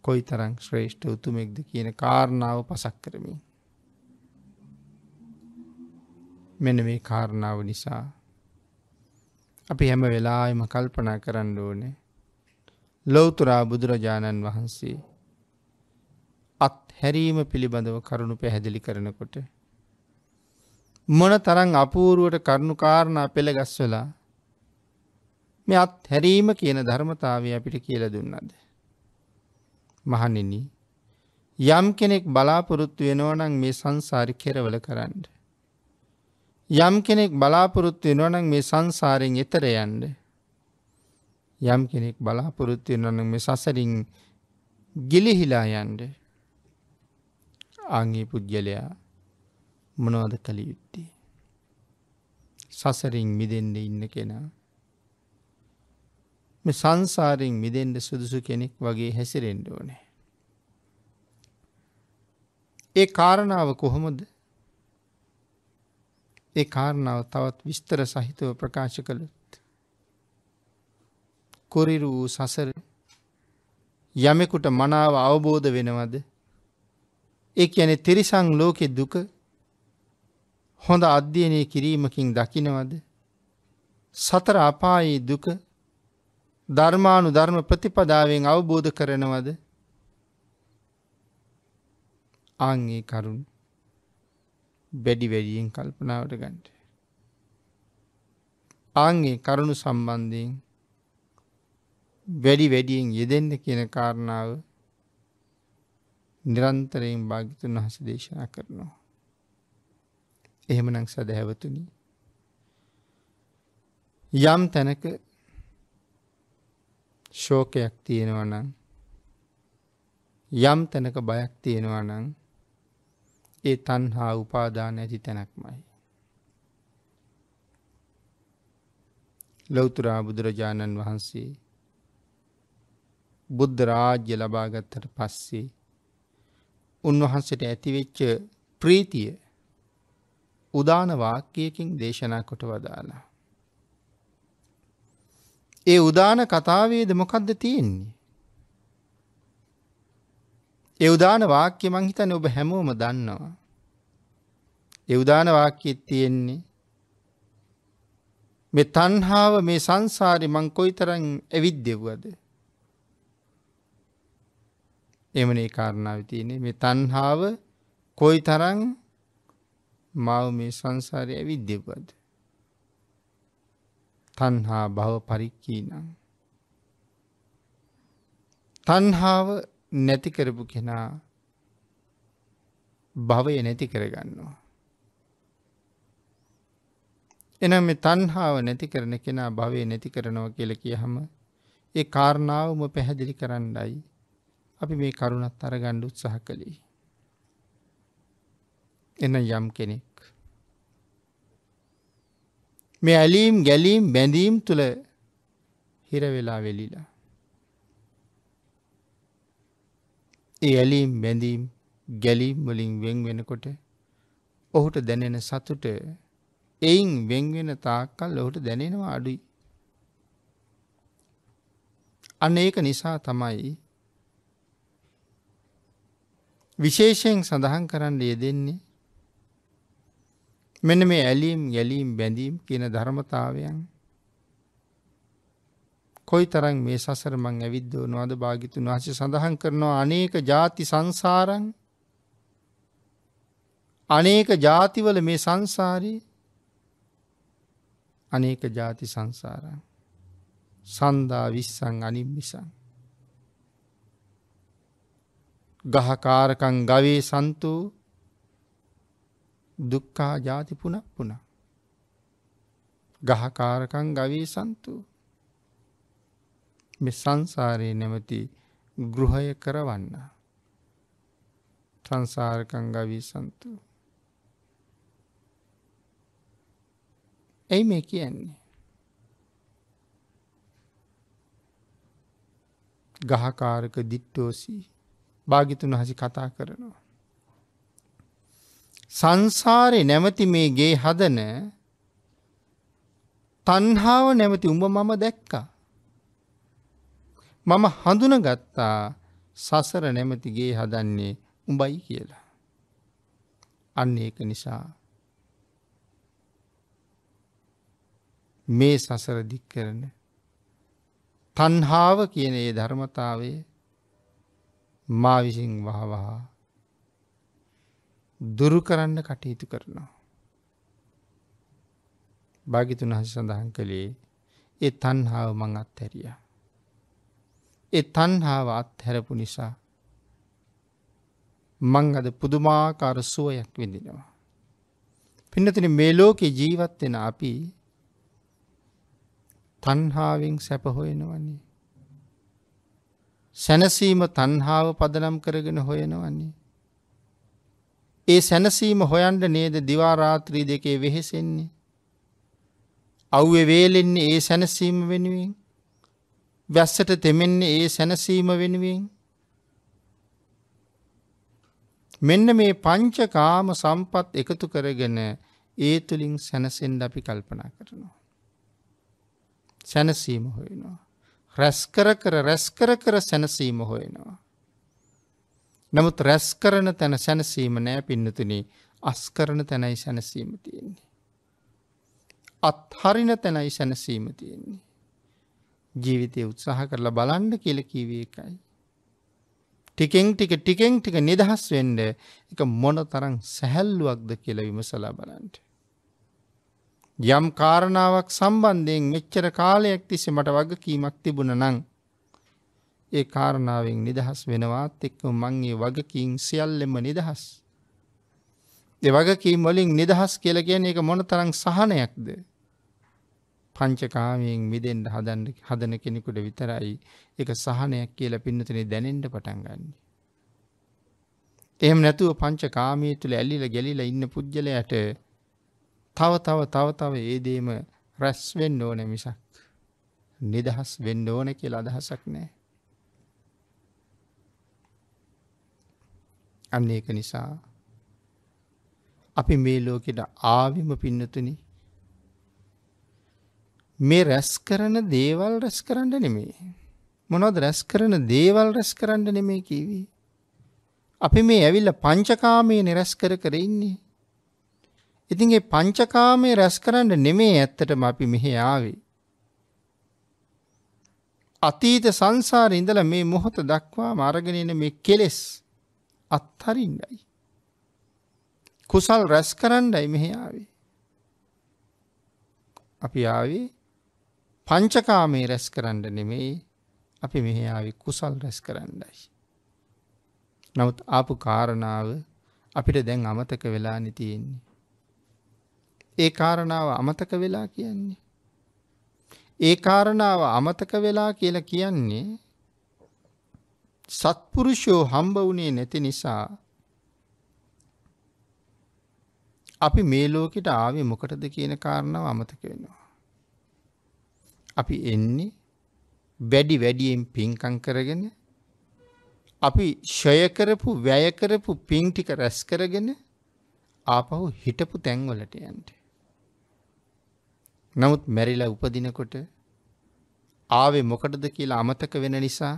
කොයි තරං ශ්‍රේෂ්ඨ උතුමෙක්ද කියන කාරණාව පසක් කරමින්. මෙන මේ කාරණාව නිසා අපි හැම වෙලාම කල්පනා කරන්න ඕනේ ලොවතුරා බුදුරජාණන් වහන්සේ හැරීම පිළිබඳව කරුණු පැහැදිලි කරනකොට. මොන තරං අපූරුවට කරුණු කාරණා පෙළ ගස්වලා මේ අත් හැරීම කියන ධර්මතාවය අපිට කියල දුන්නද. මහනෙන යම් කෙනෙක් බලාපොරොත්තු වෙනවනං මේ සංසාරි කෙරවල කරන්න. යම් කෙනෙක් බලාපොරොත්තු වෙනවනං මේ සංසාරෙන් එතර යන්ඩ යම් කෙනෙක් බලාපොරොත්තු වෙනවනං මේ සසරින් ගිලිහිලා යන්ඩ ආගේ පුද්ගලයා මොනවද කළ යුත්තේ. සසරින් මිදෙන්ඩ ඉන්න කෙනා. සංසාරෙන් මිදෙන්ඩ සුදුසු කෙනෙක් වගේ හැසිරෙන්ඩ ඕනෑ. ඒ කාරණාව කොහොමද ඒ කාරණාව තවත් විස්තර සහිතව ප්‍රකාශ කළත් කොරිරු වූ සසර යමෙකුට මනාව අවබෝධ වෙනවද ඒ යන තිරිසං ලෝකෙ දුක හොඳ අධ්‍යයනය කිරීමකින් දකිනවද සතර අපායේ දුක ධර්මානු ධර්ම ප්‍රතිපදාවෙන් අවබෝධ කරනවද ආංගේ කරුණු බැඩි වැඩියෙන් කල්පනාවට ගන්ට. ආංගේ කරුණු සම්බන්ධයෙන් වැඩි වැඩියෙන් යෙදෙන්න කියන කාරණාව නිරන්තරයෙන් භාගිතුන් වහස දේශනා කරනවා. එහෙමනං සදහැවතුනි. යම් තැනක ශෝකයක් තියෙනවනං යම් තැනක බයක් තියෙනවනං ඒ තන්හා උපාදාන ඇති තැනක්මයි. ලොවතුරා බුදුරජාණන් වහන්සේ බුද්ධ රාජ්‍ය ලබාගත්තට පස්සේ උන්වහන්සට ඇතිවෙච්ච ප්‍රීතිය උදාන වාක්‍යයකින් දේශනා කොට වදාලා. ඒ උදාන කතාවේද මොකක්ද තියෙන්නේ. ඒ උදාන වාක්‍ය මං හිතන ඔබ හැමෝම දන්නවා. ඒ උදාන වාක්‍යත් තියෙන්නේ මෙ තන්හාාව මේ සංසාරි මං කොයි තරන් ඇවිත් දෙව්වද. එමන ඒ කාරණාව තියනෙ මේ තන්හාාව කොයි තරං මව මේ සංසාරය විද්‍යපද. තන්හා භව පරික්කී නම්. තන්හාාව නැතිකරපු කෙනා භවය නැති කරගන්නවා. එනම් මේ තන්හාාව නැති කරන කෙනා භවය නැති කරනවා කියල කිය හම ඒ කාරණාවම පැහැදිලි කරන්නයි අපි මේ කරුණත් අරගණ්ඩ උත්සාහ කළේ. එන යම් කෙනෙක්. මේ ඇලීම් ගැලීම් බැඳීම් තුළ හිරවෙලා වෙලිලා. ඒ ඇලීම් බැඳීම් ගැලීම් වලින් වෙන් වෙනකොට ඔහුට දැනෙන සතුට එයින් වෙන්වෙන තාක්කල් ඔහුට දැනෙනවා අඩුයි. අන්න ඒක නිසා තමයි විශේෂයෙන් සඳහන් කරන්න යෙදෙන්නේ මෙන මේ ඇලීම් ගැලීම් බැඳීම් කියන ධර්මතාවයන් කොයි තරන් මේ සසර මං ඇවිද්දෝ නොවද භාගිතුන් වහස සඳහන් කරනවා අනේක ජාති සංසාරන් අනේක ජාතිවල මේ සංසාරී අනේක ජාති සංසාරන් සන්දා විස්සං අනිම් මිසං ගහකාරකං ගවේ සන්තු දුක්කා ජාති පුනක් පුුණ. ගහකාරකං ගවී සන්තු මෙ සංසාරයේ නැමති ගෘහය කරවන්න. සංසාරකං ගවී සන්තු. ඇයි මේ කියන්නේ. ගහකාරක දිට්ටෝසී භාගිතුන් හසි කතා කරනවා. සංසාරය නැමති මේ ගේ හදන තන්හාාව නැමති උඹ මම දැක්කා. මම හඳුනගත්තා සසර නැමති ගේ හදන්නේ උඹයි කියලා. අන්න ඒක නිසා මේ සසර දික් කරන තන්හාාව කියන ඒ ධර්මතාවේ මා විසින් වහවහා දුරු කරන්න කටයුතු කරනවා. භාගිතුන් හස සඳහන් කළේ ඒ තන්හාාව මං අත්හැරිය. ඒ තන්හාාව අත්හැරපු නිසා මං අද පුදුමාකාර සුවයක් විඳිනවා. පින්නතින මේ ලෝකෙ ජීවත්වෙන අපි තන්හාාවෙන් සැපහොයෙනවන්නේ සැනසීම තන්හාාව පදනම් කරගෙන හොයනවන්නේ. ඒ සැනසීම හොයන්ට නේද දිවාරාත්‍රී දෙකේ වෙහෙසෙන්නේ. අව්‍ය වේලෙන්නේ ඒ සැනසීම වෙනුවෙන් වැස්සට තෙමෙන්නේ ඒ සැනසීම වෙනුවෙන් මෙන්න මේ පංචකාම සම්පත් එකතු කරගෙන ඒ තුළින් සැනසෙන්ඩ අපි කල්පනා කරනවා. සැනසීම හොයනවා. රැස්කර කර රැස්කර කර සැනසීම හොයෙනවා. නමුත් රැස්කරන තැන සැනසීම නෑ පින්නතුන අස්කරන තැනයි සැනසීම තියෙන්නේ. අත්හරින තැනයි සැනසීම තියෙන්නේ. ජීවිතය උත්සාහ කරලා බලන්ඩ කියල කිවේ එකයි. ටිකෙන් ටික ටිකෙන් ටික නිදහස් වෙන්ඩ එක මොන තරං සැහැල්ලුවක්ද කියල විමසලා බලන්ට. යම් කාරණාවක් සම්බන්ධයෙන් මෙච්චර කාලයක් තිස්සේ මට වගකීමක් තිබුණ නං. ඒ කාරණාවෙන් නිදහස් වෙනවාත් එක්ක මංගේ වගකින් සියල්ලෙම නිදහස්. දෙ වගකීම් වලින් නිදහස් කියල කියන එක මොන තරං සහනයක්ද. පංචකාමයෙන් මිදෙන්ට හදන්න හදන කෙනෙකුට විතරයි එක සහනයක් කියල පින්නතනේ දැනෙන්ට පටන් ගන්න. එහම නැතුව පංචකාමී තුළ ඇල්ලිල ගෙලිල ඉන්න පුද්ගලයට තව තව තව තව ඒ දේම රැස් වෙන්න ඕනේ මිසක් නිදහස් වෙන්න ඕනේ කියලා අදහසක් නැහැ. අන්න ඒක නිසා අපි මේ ලෝකෙට ආවිම පින්නතුනි මේ රැස් කරන දේවල් රැස් කරන්න නෙමේ. මොනවද රැස් කරන දේවල් රැස් කරන්න නෙමේ කීවි. අපි මේ ඇවිල්ලා පංචකාමයේ රැස් කර කර ඉන්නේ. ඉතින් ඒ පංචකාමයේ රැස් කරන්න නෙමේ ඇත්තටම අපි මෙහි ආවේ. අතීත සංසාරේ ඉඳලා මේ මොහොත දක්වාම අරගෙන එන මේ කෙලෙස් අත්හරින්නයි. කුසල් රැස් කරන්නයි මෙහි ආවේ. අපි ආවේ පංචකාමයේ රැස් කරන්න නෙමෙයි අපි මෙහි ආවේ කුසල් රැස් කරන්නයි. නමුත් ආපු කාරණාව අපිට දැන් අමතක වෙලා නිතියෙන්නේ. ඒ කාරණාව අමතක වෙලා කියන්නේ. ඒ කාරණාව අමතක වෙලා කියලා කියන්නේ සත්පුරුෂෝ හම්බ වුණේ නැති නිසා අපි මේ ලෝකෙට ආවේ මොකටද කියන කාරණාව අමතක වෙනවා. අපි එන්නේ වැඩි වැඩියෙන් පින්කං කරගෙන අපි ෂයකරපු වැයකරපු පින්ටික රැස් කරගෙන ආපහු හිටපු තැන්වලට යන්ට. නමුත් මැරිලා උපදිනකොට ආවේ මොකටද කියලා අමතක වෙන නිසා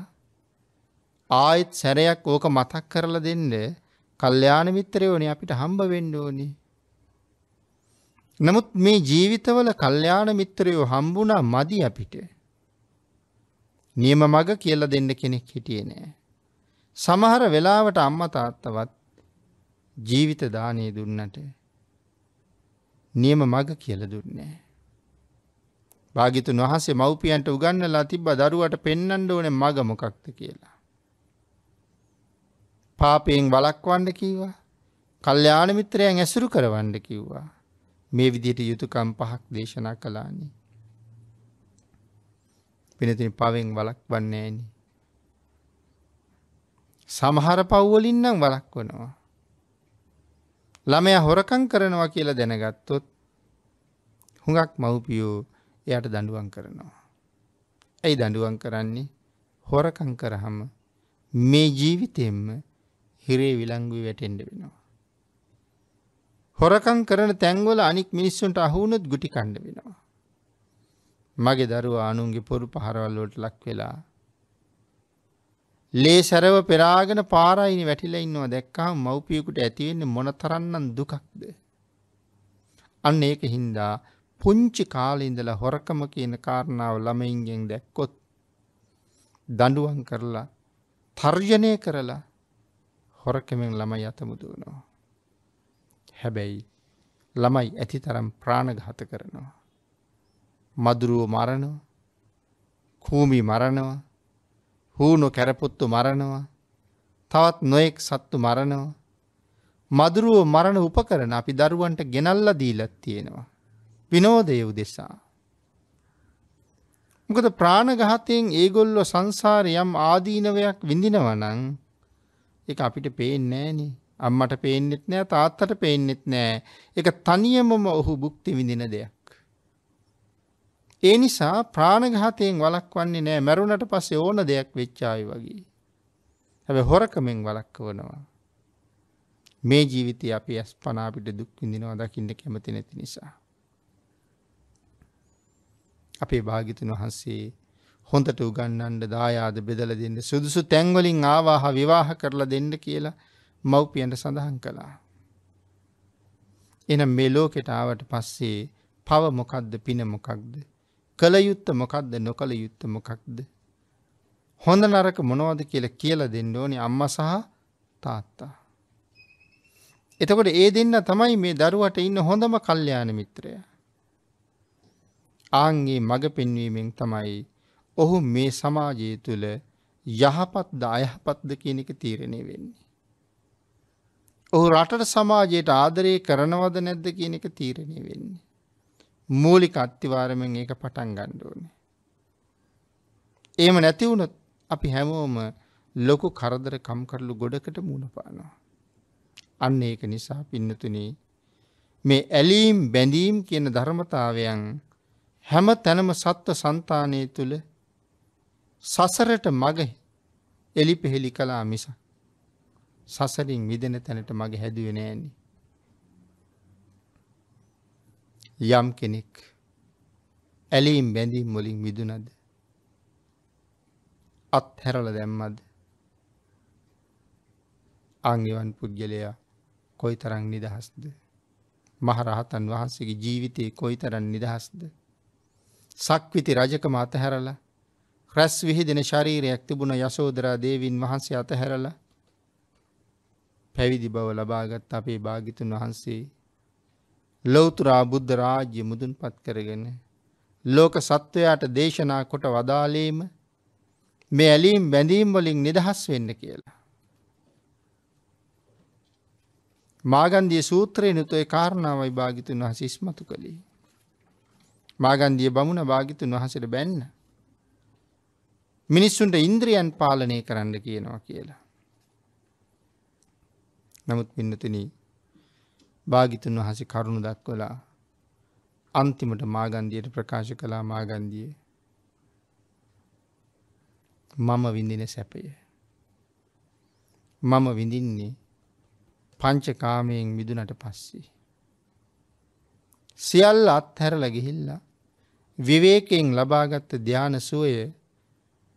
ආයෙත් සැරයක් ඕක මතක් කරලා දෙන්න කල්යාණ මිත්‍රයෝනි අපිට හම්බ වෙන්න ඕනි. නමුත් මේ ජීවිතවල කල්යාණ මිත්‍රයෝ හම්බුණා මදි අපිට. නියම මග කියලා දෙන්න කෙනෙක් හිටියේ නෑ. සමහර වෙලාවට අම්මා තාත්තවත් ජීවිත දානේ දුන්නට නියම මග කියලා දුන්නේ නෑ. භාගිතුන් වහන්සේ මව්පියන්ට උගන්නලා තිබ්බ දරුවට පෙන්නන්න ඕනේ මග මොකක්ද කියලා. පාපයෙන් වළක්වන්න කිව්වා. කල්යාණ මිත්‍රයන් ඇසුරු කරවන්න කිව්වා. මේ විදිහට යුතුයකම් පහක් දේශනා කළානි. පිනතින පවෙන් වළක්වන්නේ නෑනි. සමහර පව්වලින් නම් වළක්වනවා. ළමයා හොරකම් කරනවා කියලා දැනගත්තොත් හුඟක් මව්පියෝ එයට දඩුවන් කරනවා. ඇයි දඩුවන් කරන්නේ හොරකං කරහම මේ ජීවිතයෙන්ම හිරේ විලංගුව වැටෙන්ඩ වෙනවා. හොරකං කරන තැන්වල අනික් මිනිස්සුන්ට අහුුණුත් ගුටි කණ්ඩ වෙනවා. මගේ දරුවා අනුන්ගේ පොරු පහරවල්ලෝට ලක් වෙලා. ලේ සැරව පෙරාගෙන පාරයිනි වැටිල ඉන්නවා දැක්කාම් මව්පියකුට ඇතිවෙන්නේ මොන තරන්නන් දුකක්ද. අන්න ඒක හින්දා පුංචි කාලඉඳලා හොරකම කියන කාරණාව ළමයින්ගෙන් දැක්කොත් දඩුවන් කරලා තර්ජනය කරලා හොරකමෙන් ළමයි අතමුදුවනවා. හැබැයි ළමයි ඇති තරම් ප්‍රාණඝත කරනවා. මදුරුව මරණව කූමි මරණව හූුණු කැරපුත්තු මරණවා තවත් නොයෙක් සත්තු මරණවා මදුරුව මරණ උපකරන අපි දරුවන්ට ගෙනල්ල දීලත් තියෙනවා. විනෝදය උදෙසා. මොකද ප්‍රාණගහතයෙන් ඒගොල්ලො සංසාරයම් ආදීනවයක් විඳිනවනං එක අපිට පේන්නෑනි අම්මට පේන්නෙත් නෑ තාත්තට පේන්නෙත් නෑ එක තනියමම ඔහු බුක්ති විඳින දෙයක්. ඒ නිසා ප්‍රාණගහතයෙන් වලක් වන්නේ නෑ මැරුණට පස්සේ ඕන දෙයක් වෙච්චායි වගේ. හැබ හොරකමෙන් වලක්ක වනවා. මේ ජීවිතය අපි ඇස් පනාපිට දුක් විඳිනවා දකින්න කැමති නැති නිසා. අපේ භාගිතුන් වහන්සේ හොඳට උගන්නන්ඩ දායාද බෙදල දෙන්න සුදුසු තැන්වලින් ආවාහ විවාහ කරලා දෙන්න කියලා මව්පියන්ට සඳහන් කළා. එනම් මෙලෝකෙට ආවට පස්සේ පව මොකක්ද පින මොකක්ද. කළ යුත්ත මොකක්ද නොකළ යුත්ත මොකක්ද. හොඳ නරක මොනවද කියලා කියල දෙන්න ඕනි අම්ම සහ තාත්තා. එතකොට ඒ දෙන්න තමයි මේ දරුවට ඉන්න හොඳම කල්්‍යයාන මිත්‍රයා. ආන්ගේ මඟ පෙන්වීමෙන් තමයි ඔහු මේ සමාජය තුළ යහපත්ද අයහපත්ද කියන එක තීරණය වෙන්නේ. ඔහු රටට සමාජයට ආදරය කරනවද නැද්ද කියන එක තීරණය වෙන්නේ. මූලික අත්තිවාරමෙන් ඒක පටන් ගණ්ඩෝන. ඒම නැතිවුණොත් අපි හැමෝම ලොකු කරදර කම්කරලු ගොඩකට මුණපානවා. අන්න ඒක නිසා පින්නතුනේ මේ ඇලීම් බැඳීම් කියන ධර්මතාවයන් හැම තැනම සත්ව සන්තානය තුළ සසරට මග එලි පෙහෙළි කලා මිස සසරින් විදෙන තැනට මගේ හැදුවෙනෑන්නේ. යම් කෙනෙක් ඇලීම් බැඳීම් මොලින් මිදුනද අත්හැරල දැම්මද අංගවන් පුද්ගලයා කොයි තරං නිදහස්ද මහරහතන් වහන්සේගේ ජීවිතයේ කොයි තරන් නිදහස්ද සක්විති රජකම අතහැරලා රැස් විහිදෙන ශරීරයක් තිබුණ යසෝදරා දේවින් වහන්සේ අතහැරලා පැවිදි බව ලබාගත් අපේ භාගිතුන් වහන්සේ ලොවතුරා බුද්ධ රාජ්‍ය මුදුන් පත් කරගෙන ලෝක සත්වයාට දේශනා කොට වදාලීම මේ ඇලීම් බැඳීම් වලින් නිදහස් වෙන්න කියලා. මාගන්දිය සූත්‍රයෙන් යුතුය කාරණාවයි භාගිතුන් වහස ඉස්මතු කළේ. මාගන්දිය බමුණ භාගිතුන් වහසට බැන්න. මිනිස්සුන්ට ඉන්ද්‍රියන් පාලනය කරන්න කියනවා කියලා. නමුත් පින්නතින භාගිතුන් වහසේ කරුණු දක්වලා අන්තිමට මාගන්දියට ප්‍රකාශ කලා මාගන්දිය මම විඳින සැපය. මම විඳින්නේ පංචකාමයෙන් මිදුනට පස්සේ. සියල්ල අත්හැරල ගිහිල්ලා විවේකයෙන් ලබාගත්ත ධ්‍යාන සුවය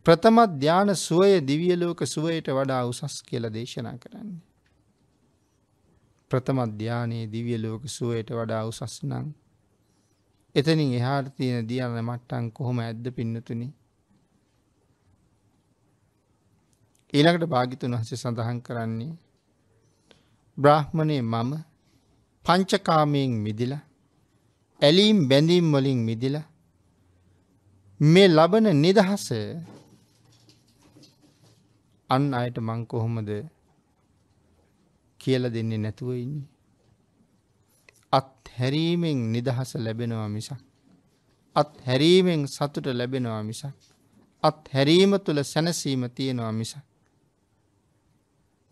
ප්‍රථම ධ්‍යාන සුවය දිවියලෝක සුවයට වඩා උසස් කියල දේශනා කරන්නේ. ප්‍රථම ධ්‍යානයේ දිවියලෝක සුවයට වඩා උසස් නං. එතනින් එහාට තියෙන දියන්න මට්ටන් කොහොම ඇද්ද පින්නතුනි. ඊළඟට භාගිතුන් වහස සඳහන් කරන්නේ බ්‍රාහ්මණය මම පංචකාමයෙන් මිදිලා ඇලීම් බැඳීම් වලින් මිදිලා මේ ලබන නිදහස අන් අයට මං කොහොමද කියල දෙන්නේ නැතුව ඉන්නේ. අත් හැරීමෙන් නිදහස ලැබෙනවා මිසක්. අත් හැරීමෙන් සතුට ලැබෙනවා මිසක්. අත් හැරීම තුළ සැනසීම තියෙනවා මිස.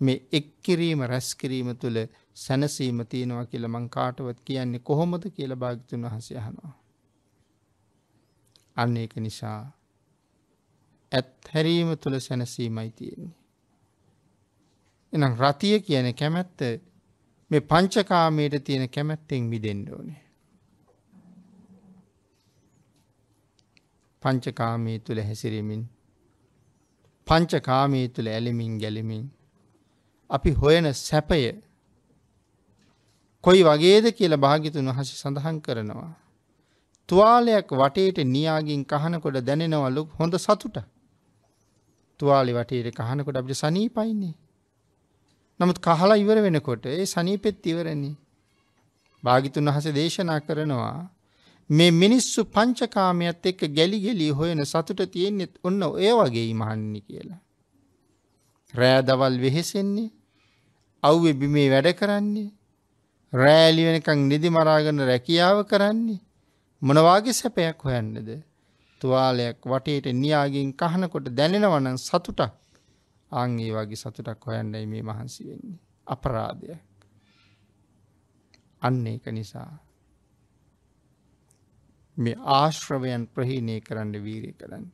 මේ එක්කිරීම රැස්කිරීම තුළ සැනසීම තියෙනවා කියල මං කාටවත් කියන්නේ කොහොමද කියල භාගතුන් වහසයහනවා. අන්න ඒක නිසා ඇත්හැරීම තුළ සැනසීමයි තියෙන්නේ. එනම් රතිය කියන කැමැත්ත මේ පංචකාමයට තියෙන කැමැත්තෙන් මිදෙන්ඩ ඕනේ. පංචකාමී තුළ හැසිරමින් පංචකාමී තුළ ඇලිමින් ගැලිමින් අපි හොයන සැපය කොයි වගේද කියලා භාගිතුන් වහස සඳහන් කරනවා. තුවාලයක් වටේට නියාගින් කහනකොට දැනෙනවලු හොඳ සතුට. තුවාලි වටේට කහනකොට අපිට සනීපයින්නේ. නමුත් කහලා ඉවර වෙනකොට ඒ සනීපෙත් ඉවරණි. භාගිතුන් වහස දේශනා කරනවා මේ මිනිස්සු පංචකාමයත් එක්ක ගැලිගෙලි හොයන සතුට තියෙන්නෙත් ඔන්න ඒ වගේ මහන්නි කියලා. රෑදවල් වෙහෙසෙන්නේ අව්‍ය බිමේ වැඩ කරන්නේ රෑලි වෙනකං නිදි මරාගන්න රැකියාව කරන්නේ මොනවාගේ සැපයක් හොයන්නද තුවාලයක් වටේට නියාගෙන් කහනකොට දැනෙනවනම් සතුටක් ආං ඒ වගේ සතුටක් හොයන්නයි මේ මහන්සි වෙන්නේ අපරාධය අන්න ඒක නිසා මේ ආශ්‍රවයන් ප්‍රහීණය කරන්න වීරය කරන්න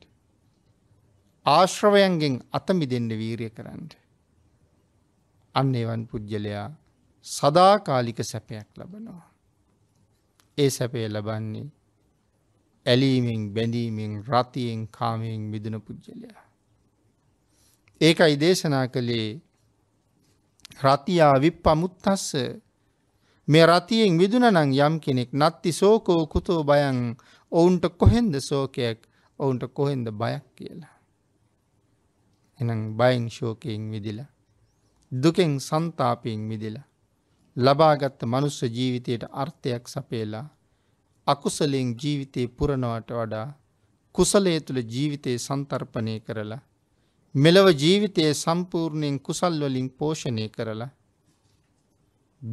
ආශ්‍රවයන්ගෙන් අතමි දෙන්න වීරය කරන්න අන්න එවන් පුද්ගලයා සදාකාලික සැපයක් ලබනවා ඒ සැපය ලබන්නේ ඇලීමෙන් බැඳීමෙන් රතියෙන් කාමයෙන් මිදන පුද්ගලයා. ඒකයි දේශනා කළේ රතියා විප් පමුත්තස්ස මේ රතියෙන් විදුනනං යම් කෙනෙක් නත්ති සෝකෝ කුතෝ බයන් ඔවුන්ට කොහෙන්ද සෝකයක් ඔවුන්ට කොහෙන්ද බයක් කියලා. එනම් බයින් ශෝකයෙන් විදිලා. දුකෙන් සන්තාපයෙන් විදිලා. ලබාගත්ත මනුස්ස ජීවිතයට අර්ථයක් සපේලා අකුසලෙන් ජීවිතය පුරණවට වඩා කුසලය තුළ ජීවිතය සන්තර්පනය කරලා මෙලව ජීවිතයේ සම්පූර්ණයෙන් කුසල්වලින් පෝෂණය කරලා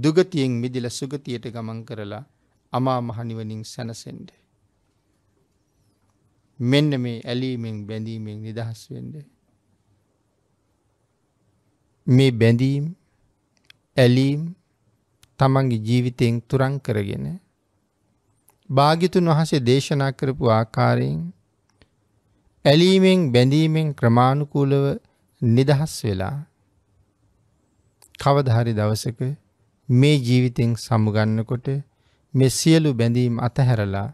දුගතියෙන් මිදිල සුගතියට ගමන් කරලා අමා මහනිවනින් සැනසෙන්ඩ. මෙන්න මේ ඇලීමෙන් බැඳීමෙන් නිදහස් වෙන්ඩ. මේ බැඳීම් ඇලීම් තමන්ගේ ජීවිතයෙන් තුරං කරගෙන භාගිතුන් වහසේ දේශනා කරපු ආකාරයෙන් ඇලීමෙන් බැඳීමෙන් ක්‍රමාණුකූලව නිදහස් වෙලා කවදහරි දවසක මේ ජීවිතෙන් සමුගන්නකොට මේ සියලු බැඳීම් අතහැරලා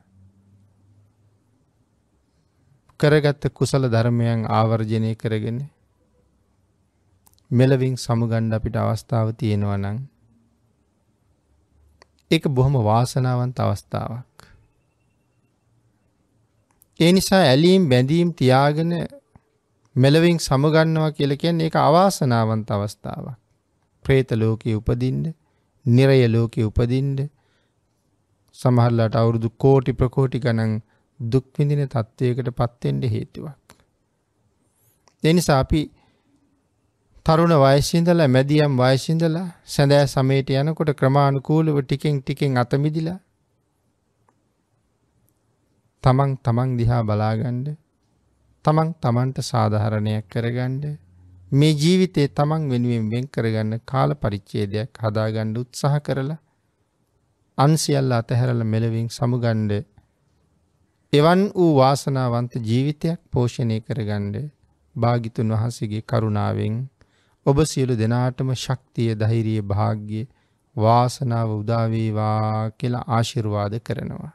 කරගත්ත කුසල ධර්මයන් ආවර්ජනය කරගෙන මෙලවින් සමුගණ්ඩ අපිට අවස්ථාව තියෙනවා නං එක බොහොම වාසනාවන්ත අවස්ථාවක් ඒ නිසා ඇලීම් බැඳීම් තියාගෙන මෙලවින් සමගන්නවා කියලා කියන්නේ ඒක අවාසනාවන්ත අවස්ථාවක්. പ്രേත ලෝකේ උපදින්න, නිරය ලෝකේ උපදින්න සමහරලාට අවුරුදු කෝටි ප්‍රකෝටි ගණන් දුක් විඳින තත්වයකටපත් වෙන්න හේතුවක්. ඒ නිසා අපි තරුණ වයසේ ඉඳලා මැදියම් වයසේ ඉඳලා සැඳෑ සමයට යනකොට ක්‍රමානුකූලව ටිකෙන් ටිකෙන් අත මිදිලා තමන් තමන් දිහා බලාගන්ඩ තමන් තමන්ට සාධහරණයක් කරගන්ඩ මේ ජීවිතේ තමන් වෙනුවෙන් වෙන් කරගන්න කාල පරිච්චේදයක් හදාගණ්ඩ උත්සාහ කරලා අන්සිියල්ල අතහැරල මෙලවින් සමුගණ්ඩ එවන් වූ වාසනාවන්ත ජීවිතයක් පෝෂණය කරගණ්ඩ භාගිතුන් වහන්සේගේ කරුණාවෙන් ඔබ සියලු දෙනාටම ශක්තිය දහිරිය භාග්‍ය වාසනාව උදාවේවා කියලා ආශිර්වාද කරනවා.